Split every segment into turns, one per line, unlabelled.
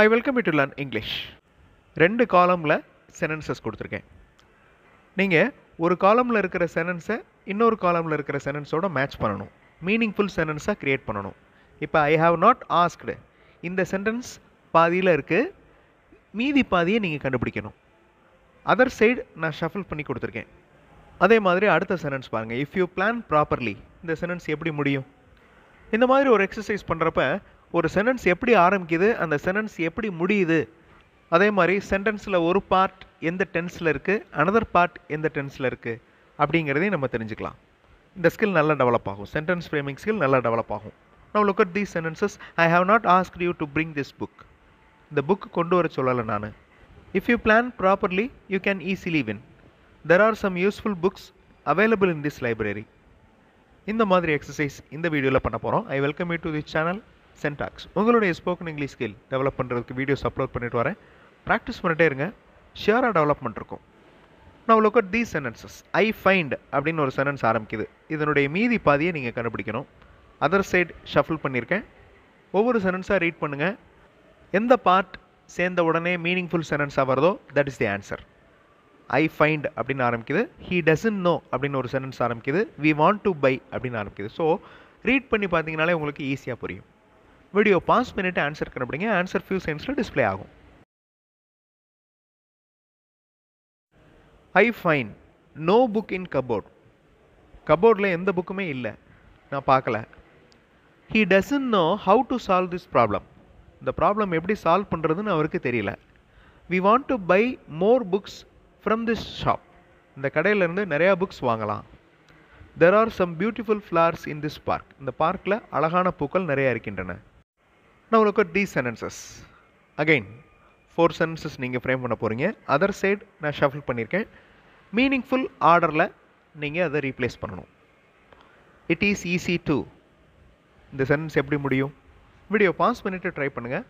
High welcome to learn English ரெண்டு காலமில் sentences கொடுத்துருக்கேன் நீங்கள் ஒரு காலமில் இருக்கிற சென்டென்ஸை இன்னொரு காலமில் இருக்கிற சென்டென்ஸோட மேட்ச் பண்ணணும் மீனிங்ஃபுல் சென்டென்ஸாக க்ரியேட் பண்ணணும் இப்போ ஐ ஹாவ் நாட் ஆஸ்க்டு இந்த சென்டென்ஸ் பாதியில் இருக்குது மீதி பாதியை நீங்கள் கண்டுபிடிக்கணும் அதர் சைடு நான் ஷஃபில் பண்ணி கொடுத்துருக்கேன் அதே மாதிரி அடுத்த சென்டென்ஸ் பாருங்கள் இஃப் யூ பிளான் ப்ராப்பர்லி இந்த சென்டென்ஸ் எப்படி முடியும் இந்த மாதிரி ஒரு எக்ஸசைஸ் பண்ணுறப்ப ஒரு சென்டென்ஸ் எப்படி ஆரம்பிக்குது அந்த சென்டென்ஸ் எப்படி முடியுது அதே மாதிரி சென்டென்ஸில் ஒரு பார்ட் எந்த டென்ஸில் இருக்குது அனதர் பார்ட் எந்த டென்ஸில் இருக்குது அப்படிங்கிறதையும் நம்ம தெரிஞ்சுக்கலாம் இந்த ஸ்கில் நல்லா டெவலப் ஆகும் சென்டென்ஸ் ஃப்ரேமிங் ஸ்கில் நல்லா டெவலப் ஆகும் நான் look at these sentences I have not ask you to bring this book இந்த புக் கொண்டு வர சொல்லலை நான் if you plan properly you can easily win there are some useful books available in this library இந்த மாதிரி exercise இந்த வீடியோவில் பண்ண போகிறோம் I welcome you to this channel சென்டாக்ஸ் உங்களுடைய ஸ்போக்கன் இங்கிலீஷ் ஸ்கில் டெவலப் பண்ணுறதுக்கு வீடியோஸ் அப்லோட் பண்ணிட்டு வரேன் ப்ராக்டிஸ் பண்ணிட்டே இருங்க ஷியராக டெவலப்மெண்ட் இருக்கும் நான் look at these sentences I find அப்படின்னு ஒரு சென்டென்ஸ் ஆரம்பிக்குது இதனுடைய மீதி பாதியை நீங்கள் கண்டுபிடிக்கணும் அதர் சைட் ஷஃபில் பண்ணியிருக்கேன் ஒவ்வொரு சென்டென்ஸாக ரீட் பண்ணுங்கள் எந்த பார்ட் சேர்ந்த உடனே மீனிங்ஃபுல் சென்டென்ஸாக வருதோ that is the answer I find அப்படின்னு ஆரம்பிக்குது ஹீ டசன்ட் நோ அப்படின்னு ஒரு சென்டென்ஸ் ஆரம்பிக்குது வி வாண்ட் டு பை அப்படின்னு ஆரம்பிக்குது ஸோ ரீட் பண்ணி பார்த்தீங்கனாலே உங்களுக்கு ஈஸியாக புரியும் வீடியோ பாஸ் பண்ணிவிட்டு ஆன்சர் கண்டுபிடிங்க ஆன்சர் ஃபியூ செகண்ட்ஸில் டிஸ்பிளே ஆகும் I find no book in cupboard கபோர்டில் எந்த புக்குமே இல்லை நான் பார்க்கல he doesn't know how to solve this problem இந்த ப்ராப்ளம் எப்படி சால்வ் பண்ணுறதுன்னு அவருக்கு தெரியல we want to buy more books from this shop இந்த கடையிலேருந்து நிறையா புக்ஸ் வாங்கலாம் there are some beautiful flowers in this park இந்த பார்க்கில் அழகான பூக்கள் நிறையா இருக்கின்றன நான் உங்களுக்கு டி சென்டென்சஸ் அகெயின் ஃபோர் சென்டென்சஸ் நீங்கள் ஃப்ரேம் பண்ண போகிறீங்க அதர் சைடு நான் ஷஃபில் பண்ணியிருக்கேன் மீனிங்ஃபுல் ஆர்டரில் நீங்கள் அதை ரீப்ளேஸ் பண்ணணும் இட் ஈஸ் ஈஸி டு இந்த சென்டென்ஸ் எப்படி முடியும் வீடியோ பாஸ் பண்ணிவிட்டு ட்ரை பண்ணுங்கள்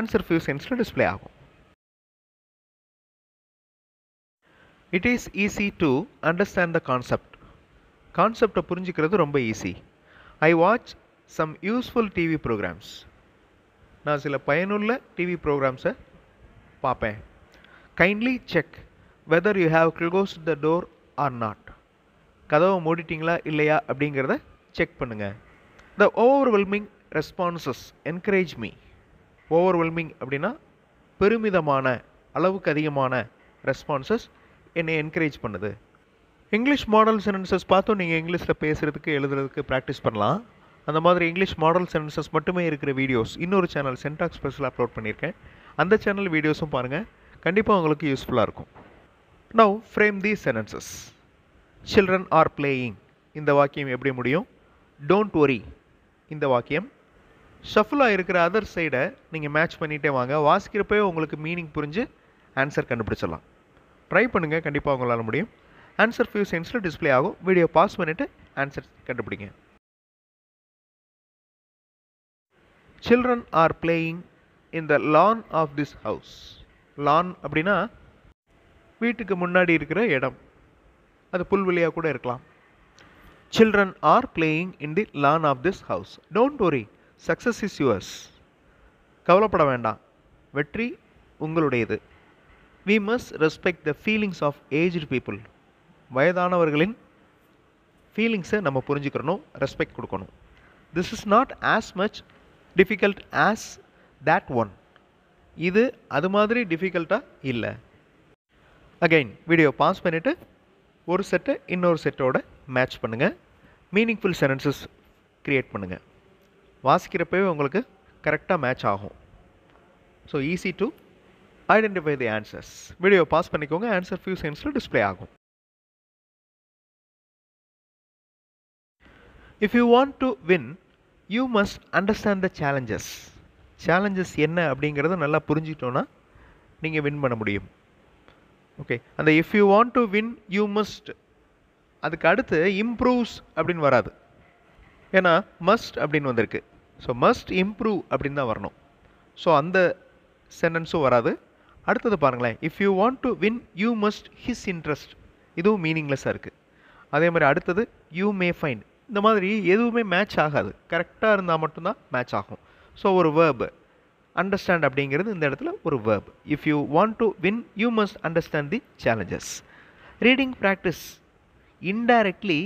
ஆன்சர் ஃபியூ சென்ஸில் டிஸ்பிளே ஆகும் it is easy to understand the concept கான்செப்டை புரிஞ்சுக்கிறது ரொம்ப easy I watch some useful TV programs நான் சில பயனுள்ள டிவி ப்ரோக்ராம்ஸை பார்ப்பேன் kindly check whether you have close the door R not கதவை மூடிட்டிங்களா இல்லையா அப்படிங்கிறத செக் பண்ணுங்கள் the overwhelming responses encourage me overwhelming அப்படின்னா பெருமிதமான அளவுக்கு அதிகமான ரெஸ்பான்சஸ் என்னை என்கரேஜ் பண்ணுது இங்கிலீஷ் மாடல் சென்டென்சஸ் பார்த்தும் நீங்கள் இங்கிலீஷில் பேசுகிறதுக்கு எழுதுறதுக்கு ப்ராக்டிஸ் பண்ணலாம் அந்த மாதிரி இங்கிலீஷ் மாடல் சென்டென்சஸ் மட்டுமே இருக்கிற வீடியோஸ் இன்னொரு சேனல் சென்டாக் ஸ்பெஷல் அப்லோட் பண்ணியிருக்கேன் அந்த சேனல் வீடியோஸும் பாருங்கள் கண்டிப்பாக உங்களுக்கு யூஸ்ஃபுல்லாக இருக்கும் now frame the sentences children are playing இந்த வாக்கியம் எப்படி முடியும் டோன்ட் ஒரி இந்த வாக்கியம் ஷஃபுல்லாக இருக்கிற அதர் சைடை நீங்கள் மேட்ச் பண்ணிகிட்டே வாங்க வாசிக்கிறப்பே உங்களுக்கு மீனிங் புரிஞ்சு ஆன்சர் கண்டுபிடிச்சிடலாம் ட்ரை பண்ணுங்கள் கண்டிப்பாக உங்களால் முடியும் ஆன்சர் ஃபியூ சென்ஸில் டிஸ்பிளே ஆகும் வீடியோ பாஸ் பண்ணிவிட்டு ஆன்சர் கண்டுபிடிங்க children are playing in the lawn of this house lawn அப்படின்னா வீட்டுக்கு முன்னாடி இருக்கிற இடம் அது புல்வெளியாக கூட இருக்கலாம் children are playing in the lawn of this house don't worry success is yours கவலைப்பட வேண்டாம் வெற்றி உங்களுடையது we must respect the feelings of aged people வயதானவர்களின் ஃபீலிங்ஸை நம்ம புரிஞ்சுக்கிறணும் ரெஸ்பெக்ட் கொடுக்கணும் this is not as much difficult as that one இது அது மாதிரி டிஃபிகல்ட்டாக இல்லை அகெயின் வீடியோ பாஸ் பண்ணிவிட்டு ஒரு செட்டை இன்னொரு செட்டோட மேட்ச் பண்ணுங்கள் மீனிங்ஃபுல் சென்டென்சஸ் க்ரியேட் பண்ணுங்கள் வாசிக்கிறப்பவே உங்களுக்கு கரெக்டாக மேட்ச் ஆகும் so easy to identify the answers video pause பண்ணிக்கோங்க ஆன்சர் ஃபியூ செகண்ட்ஸில் டிஸ்பிளே ஆகும் if you want to win you must understand the challenges challenges என்ன அப்படிங்கிறத நல்லா புரிஞ்சுக்கிட்டோன்னா நீங்கள் வின் பண்ண முடியும் ஓகே அந்த if you want to win you must அதுக்கு அடுத்து இம்ப்ரூவ்ஸ் அப்படின்னு வராது ஏன்னா மஸ்ட் அப்படின்னு வந்திருக்கு ஸோ மஸ்ட் இம்ப்ரூவ் அப்படின்னு தான் வரணும் ஸோ அந்த சென்டென்ஸும் வராது அடுத்தது பாருங்களேன் if you want to win you must his interest இதுவும் மீனிங்லெஸ்ஸாக இருக்குது அதே மாதிரி அடுத்தது யூ மே ஃபைண்ட் இந்த மாதிரி எதுவுமே மேட்ச் ஆகாது கரெக்டாக இருந்தால் மட்டும்தான் மேட்ச் ஆகும் ஸோ ஒரு வேர்பு அண்டர்ஸ்டாண்ட் அப்படிங்கிறது இந்த இடத்துல ஒரு verb if you want to win you must understand the challenges reading practice indirectly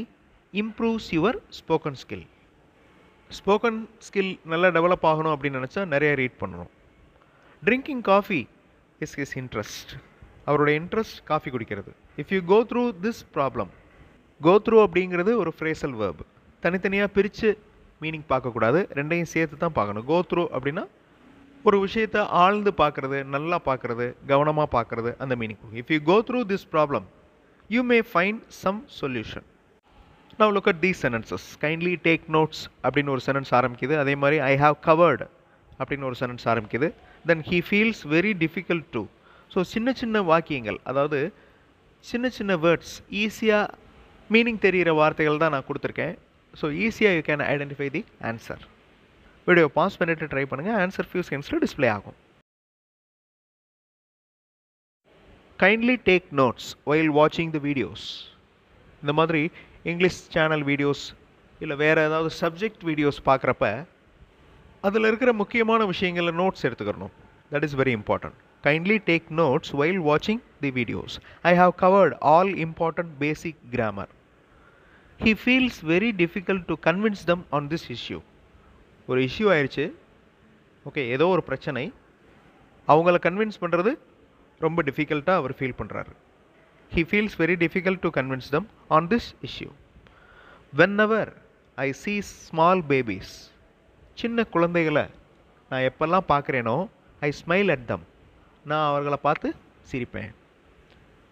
improves your spoken skill spoken skill நல்லா டெவலப் ஆகணும் அப்படின்னு நினச்சா நிறைய ரீட் பண்ணணும் drinking coffee is is interest அவரோட இன்ட்ரெஸ்ட் காஃபி குடிக்கிறது if you go through this problem go through அப்படிங்கிறது ஒரு ஃப்ரேசல் வேர்பு தனித்தனியாக பிரித்து மீனிங் பார்க்கக்கூடாது ரெண்டையும் சேர்த்து தான் பார்க்கணும் கோ த்ரூ அப்படின்னா ஒரு விஷயத்தை ஆழ்ந்து பார்க்குறது நல்லா பார்க்குறது கவனமாக பார்க்குறது அந்த meaning if you go through this problem you may find some solution நான் look at these sentences kindly take notes அப்படின்னு ஒரு சென்டென்ஸ் ஆரம்பிக்குது அதே மாதிரி ஐ ஹாவ் கவர்டு அப்படின்னு ஒரு சென்டென்ஸ் ஆரம்பிக்குது then he feels very difficult to so சின்ன சின்ன வாக்கியங்கள் அதாவது சின்ன சின்ன வேர்ட்ஸ் ஈஸியாக மீனிங் தெரிகிற வார்த்தைகள் தான் நான் கொடுத்துருக்கேன் ஸோ ஈஸியாக you can identify the answer video pause பண்ணிவிட்டு ட்ரை பண்ணுங்கள் ஆன்சர் ஃபியூ செகண்ட்ஸில் டிஸ்பிளே ஆகும் கைண்ட்லி டேக் நோட்ஸ் ஒயில் வாட்சிங் த வீடியோஸ் இந்த மாதிரி இங்கிலீஷ் சேனல் வீடியோஸ் இல்லை வேறு ஏதாவது சப்ஜெக்ட் வீடியோஸ் பார்க்குறப்ப அதில் இருக்கிற முக்கியமான விஷயங்களில் நோட்ஸ் எடுத்துக்கணும் that is very important kindly take notes while வாட்சிங் the videos I have covered all important basic grammar he feels very difficult to convince them on this issue ஒரு இஷ்யூ ஆயிடுச்சு okay ஏதோ ஒரு பிரச்சனை அவங்கள கன்வின்ஸ் பண்ணுறது ரொம்ப டிஃபிகல்ட்டாக அவர் ஃபீல் பண்ணுறாரு he feels very difficult to convince them on this issue whenever I see small babies சின்ன குழந்தைகளை நான் எப்பெல்லாம் பார்க்குறேனோ ஐ ஸ்மைல் அட் தம் நான் அவர்களை பார்த்து சிரிப்பேன்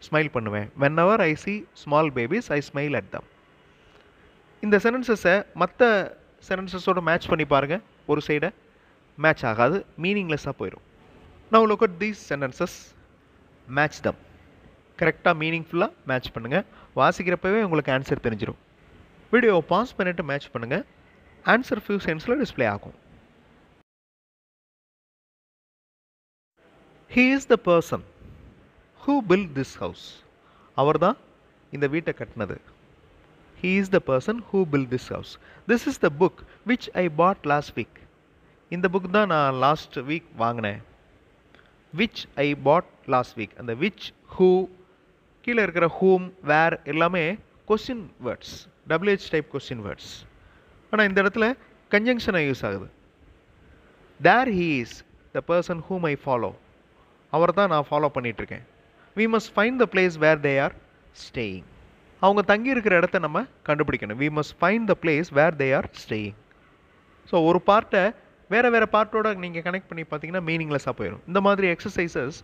ஸ்மைல் பண்ணுவேன் whenever I see small babies I smile at them இந்த சென்டென்சஸை மற்ற சென்டென்சஸோட மேட்ச் பண்ணி பாருங்கள் ஒரு சைடை மேட்ச் ஆகாது மீனிங்லெஸ்ஸாக போயிடும் நான் look at these sentences match them கரெக்டாக மீனிங்ஃபுல்லாக மேட்ச் பண்ணுங்கள் வாசிக்கிறப்பவே உங்களுக்கு ஆன்சர் தெரிஞ்சிடும் வீடியோவை பாஸ் பண்ணிவிட்டு மேட்ச் பண்ணுங்கள் ஆன்சர் ஃபியூ சென்ஸில் டிஸ்பிளே ஆகும் he is the person who built this house அவர் தான் இந்த வீட்டை கட்டினது He is the person who built this house. This is the book which I bought last week. இந்த புக் தான் நான் லாஸ்ட் வீக் வாங்கினேன் which I bought last week அந்த விச் ஹூ கீழே இருக்கிற ஹூம் வேர் எல்லாமே question words WH type question words ஆனால் இந்த இடத்துல கன்ஜங்ஷனாக யூஸ் ஆகுது there he is the person whom I follow அவரை தான் நான் ஃபாலோ பண்ணிகிட்ருக்கேன் we must find the place where they are staying அவங்க தங்கி இருக்கிற இடத்த நம்ம கண்டுபிடிக்கணும் we must find the place where they are staying so ஒரு பார்ட்டை வேறு வேறு பார்ட்டோட நீங்கள் கனெக்ட் பண்ணி பார்த்தீங்கன்னா மீனிங்லெஸ்ஸாக போயிடும் இந்த மாதிரி எக்ஸசைசஸ்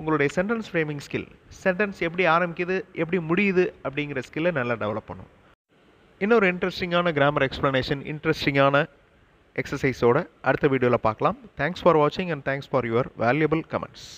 உங்களுடைய சென்டென்ஸ் ஃப்ரேமிங் ஸ்கில் சென்டென்ஸ் எப்படி ஆரம்பிக்குது எப்படி முடியுது அப்படிங்கிற ஸ்கில்லை நல்லா டெவலப் பண்ணும் இன்னொரு இன்ட்ரெஸ்டிங்கான கிராமர் எக்ஸ்ப்ளனேஷன் இன்ட்ரெஸ்டிங்கான எக்ஸசைஸோட அடுத்த வீடியோவில் பார்க்கலாம் தேங்க்ஸ் ஃபார் வாட்சிங் and thanks for your valuable comments